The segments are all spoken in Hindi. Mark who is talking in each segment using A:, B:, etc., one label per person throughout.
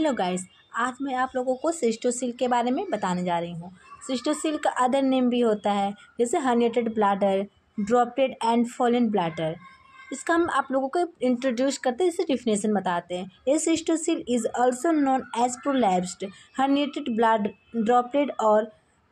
A: हेलो गाइस आज मैं आप लोगों को सिस्टोसिल के बारे में बताने जा रही हूँ सिस्टोसिल का अदर नेम भी होता है जैसे herniated bladder dropped and fallen bladder इसका हम आप लोगों को इंट्रोड्यूस करते हैं इसे डिफिनेशन बताते हैं ये cystocele is also known as prolapsed herniated bladder droplet or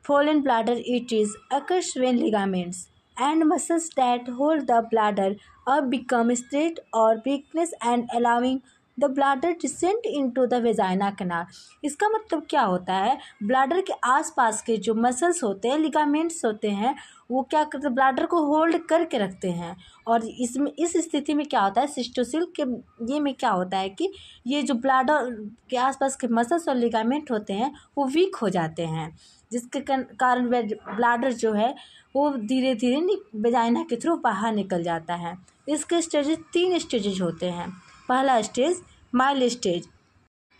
A: fallen bladder it is occurs when ligaments and muscles that hold the bladder up become straight or weakness and allowing the bladder descent into the vagina canal इसका मतलब क्या होता है ब्लाडर के आसपास के जो मसल्स होते हैं लिगामेंट्स होते हैं वो क्या करते ब्लाडर को होल्ड करके रखते हैं और इसमें इस स्थिति में क्या होता है सिस्टोसिल के ये में क्या होता है कि ये जो ब्लाडर के आसपास के मसल्स और लिगामेंट होते हैं वो वीक हो जाते हैं जिसके कारण ब्लाडर जो है वो धीरे धीरे वेजाइना के थ्रू बाहर निकल जाता है इसके स्टेजेज तीन स्टेजेज होते हैं पहला स्टेज माइल स्टेज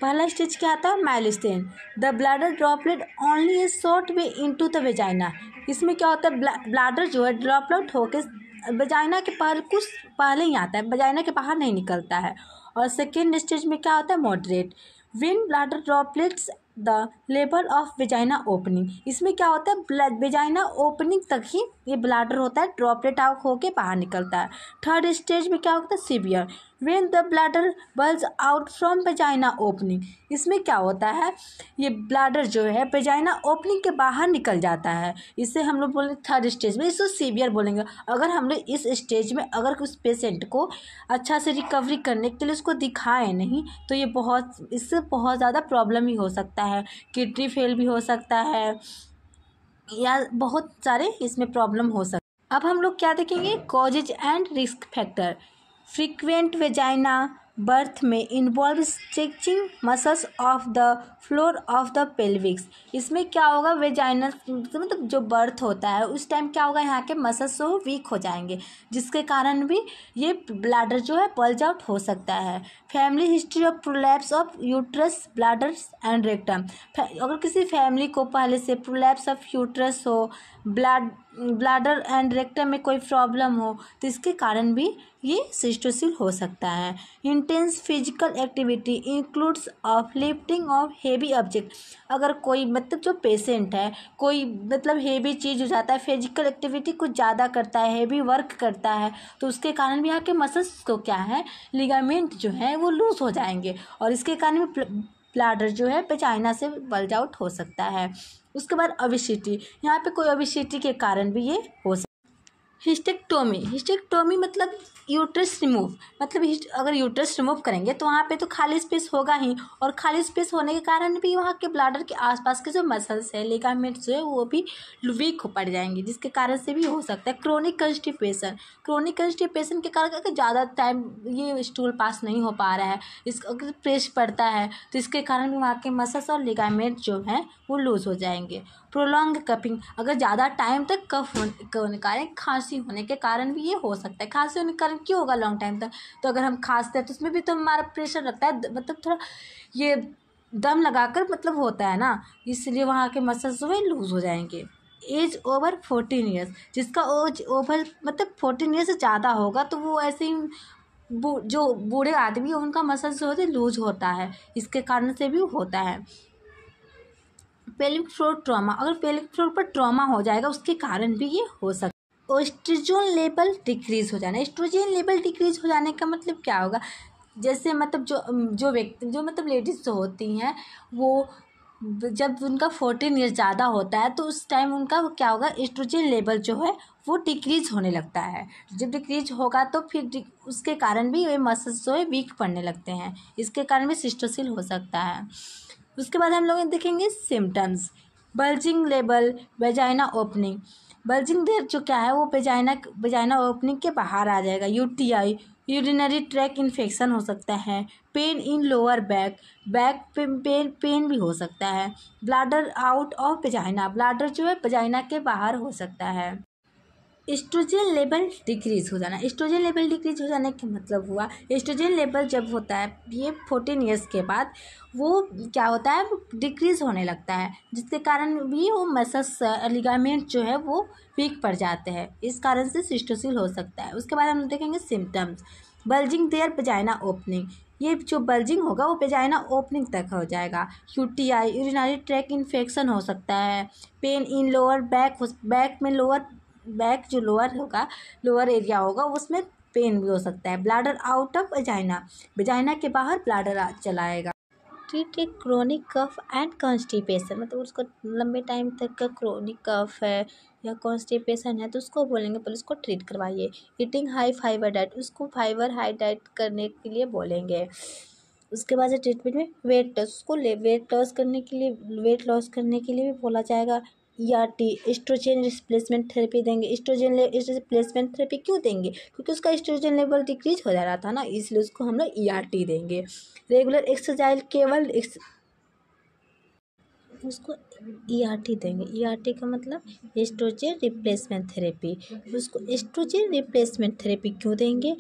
A: पहला स्टेज क्या आता है milestone the bladder droplet only a short way to the vagina इसमें क्या होता है ब्लैडर जो है ड्रॉपलेट होकर वेजाइना के पहले कुछ पहले ही आता है वेजाइना के बाहर नहीं निकलता है और सेकेंड स्टेज में क्या होता है moderate when bladder droplets the level of vagina opening इसमें क्या होता है ब्लड बेजाइना ओपनिंग तक ही ये ब्लाडर होता है ड्रॉपलेट आउट होके बाहर निकलता है थर्ड स्टेज में क्या होता है severe when the bladder bulge out from vagina opening इसमें क्या होता है ये ब्लाडर जो है बेजाइना ओपनिंग के बाहर निकल जाता है इसे हम लोग बोलेंगे थर्ड स्टेज में इसको सीवियर बोलेंगे अगर हम लोग इस स्टेज में अगर उस पेशेंट को अच्छा से रिकवरी करने के लिए उसको दिखाएं नहीं तो ये बहुत इससे बहुत ज़्यादा प्रॉब्लम ही हो सकता है है किडनी फेल भी हो सकता है या बहुत सारे इसमें प्रॉब्लम हो सकते अब हम लोग क्या देखेंगे causes and risk factor frequent vagina birth में involve stretching muscles of the floor of the pelvics इसमें क्या होगा वेजाइनल मतलब जो बर्थ होता है उस टाइम क्या होगा यहाँ के मसल्स वो वीक हो जाएंगे जिसके कारण भी ये ब्लाडर जो है बल्ज आउट हो सकता है family history of prolapse of uterus bladders and rectum अगर किसी फैमिली को पहले से प्रोलैप्स ऑफ यूट्रस हो ब्लाड ब्लाडर एंड रेक्टम में कोई प्रॉब्लम हो तो इसके कारण भी ये सिस्टोसिल हो सकता है intense physical activity includes of lifting of heavy object अगर कोई मतलब जो पेशेंट है कोई मतलब हेवी चीज़ हो जाता है फिजिकल एक्टिविटी कुछ ज़्यादा करता है हेवी वर्क करता है तो उसके कारण भी यहाँ के मसल्स को क्या है लिगामेंट जो है वो लूज़ हो जाएंगे और इसके कारण भी ब्लाडर जो है पेचाइना से बल्ज आउट हो सकता है उसके बाद अविशिटी यहाँ पे कोई अविशिटी के कारण भी ये हो सकता हिस्टेक्टोमी हिस्टेक्टोमी मतलब यूट्रस रिमूव मतलब अगर यूट्रस रिमूव करेंगे तो वहाँ पे तो खाली स्पेस होगा ही और खाली स्पेस होने के कारण भी वहाँ के ब्लाडर के आसपास के जो मसल्स हैं लिगामेंट्स जो है वो भी वीक हो पड़ जाएंगे जिसके कारण से भी हो सकता है क्रोनिक कंस्टिपेशन क्रोनिक कंस्टिपेशन के कारण अगर ज़्यादा टाइम ये स्टूल पास नहीं हो पा रहा है इस अगर प्रेस पड़ता है तो इसके कारण भी वहाँ के मसल्स और लिगामेंट जो हैं वो लूज़ हो जाएंगे प्रोलॉन्ग कपिंग अगर ज़्यादा टाइम तक कफ होने कारण खांस खांसी होने के कारण भी ये हो सकता है खांसी होने के कारण क्यों होगा लॉन्ग टाइम तक तो अगर हम खांसते हैं तो उसमें भी तो हमारा प्रेशर रखता है मतलब थोड़ा ये दम लगाकर मतलब होता है ना इसलिए वहाँ के मसल्स जो है लूज़ हो जाएंगे एज ओवर फोर्टीन ईयर्स जिसका एज ओवर मतलब फोर्टीन ईयर्स से ज़्यादा होगा तो वो ऐसे ही जो बूढ़े आदमी है उनका मसल्स जो होते लूज होता है इसके कारण से भी होता है पेलिक फ्लोर ट्रॉमा अगर पेलिक फ्लोर पर ट्रॉमा हो जाएगा उसके कारण भी ये हो सकता ओस्ट्रोजन लेवल डिक्रीज़ हो जाना एस्ट्रोजन लेवल डिक्रीज़ हो जाने का मतलब क्या होगा जैसे मतलब जो जो व्यक्ति जो मतलब लेडीज़ होती हैं वो जब उनका फोर्टीन ईयर ज़्यादा होता है तो उस टाइम उनका क्या होगा एस्ट्रोजन लेवल जो है वो डिक्रीज होने लगता है जब डिक्रीज होगा तो फिर उसके कारण भी ये मसल्स जो है वीक पड़ने लगते हैं इसके कारण भी सिस्टोसिल हो सकता है उसके बाद हम लोग देखेंगे symptoms bulging level vagina opening bulging there क्या है वो बेजाइना बेजाइना ओपनिंग के बाहर आ जाएगा यूटीआई यूरिनरी ट्रैक इन्फेक्शन हो सकता है pain in lower back back pain pain भी हो सकता है bladder out of vagina bladder जो है बेजाइना के बाहर हो सकता है एस्ट्रोजन लेवल डिक्रीज़ हो जाना एस्ट्रोजन लेवल डिक्रीज़ हो जाने का मतलब हुआ एस्ट्रोजन लेवल जब होता है ये फोर्टीन ईयर्स के बाद वो क्या होता है डिक्रीज़ होने लगता है जिसके कारण भी वो मसस लिगामेंट जो है वो वीक पड़ जाते हैं इस कारण से सिस्टोसिल हो सकता है उसके बाद हम देखेंगे symptoms bulging there vagina opening ये जो बल्जिंग होगा वो पेजाइना ओपनिंग तक हो जाएगा यूटीआई यूरिनरी ट्रैक इन्फेक्शन हो सकता है pain in lower back back में लोअर बैक जो लोअर होगा लोअर एरिया होगा उसमें पेन भी हो सकता है bladder out of vagina vagina के बाहर ब्लाडर चलाएगा treat a chronic cough and constipation मतलब उसको लंबे टाइम तक का क्रोनिक कफ है या कॉन्स्टिपेशन है तो उसको बोलेंगे पहले उसको ट्रीट करवाइए ईटिंग हाई फाइबर डाइट उसको फाइबर हाई डाइट करने के लिए बोलेंगे उसके बाद ट्रीटमेंट में वेट लॉस उसको वेट लॉस करने के लिए वेट लॉस करने के लिए भी बोला जाएगा या टी एस्ट्रोजन रिप्लेसमेंट थेरेपी देंगे एस्ट्रोजन रिप्लेसमेंट थेरेपी क्यों देंगे क्योंकि उसका एस्ट्रोजन लेवल डिक्रीज हो जा रहा था ना इसलिए उसको हम लोग ई आर टी देंगे रेगुलर एक्सरसाइज केवल एक्स उसको ई आर टी देंगे ई आर टी का मतलब एस्ट्रोजन रिप्लेसमेंट थेरेपी उसको एस्ट्रोजन रिप्लेसमेंट थेरेपी क्यों देंगे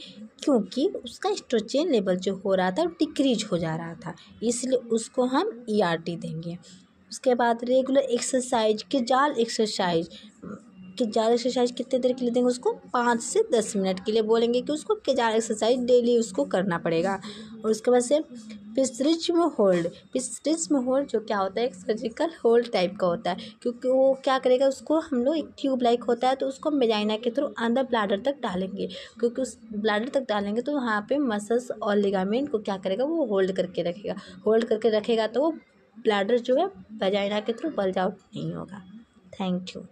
A: क्योंकि उसका एस्ट्रोजन लेवल जो हो रहा था डिक्रीज हो जा रहा था इसलिए उसको हम ई आर टी देंगे उसके बाद रेगुलर एक्सरसाइज की जाल एक्सरसाइज कि जाल एक्सरसाइज कितने देर के लिए देंगे उसको पाँच से दस मिनट के लिए बोलेंगे कि उसको ज़्यादा एक्सरसाइज डेली उसको करना पड़ेगा और उसके बाद से में होल्ड में होल्ड जो क्या होता है एक सर्जिकल होल्ड टाइप का होता है क्योंकि वो क्या करेगा उसको हम लोग एक ट्यूब लाइक होता है तो उसको मेजाइना के थ्रू अंदर ब्लाडर तक डालेंगे क्योंकि उस ब्लाडर तक डालेंगे तो वहाँ पे मसल्स और लिगामेंट को क्या करेगा वो होल्ड करके रखेगा होल्ड करके रखेगा तो वो ब्लैडर जो है बजाइना के थ्रू बल्ज आउट नहीं होगा थैंक यू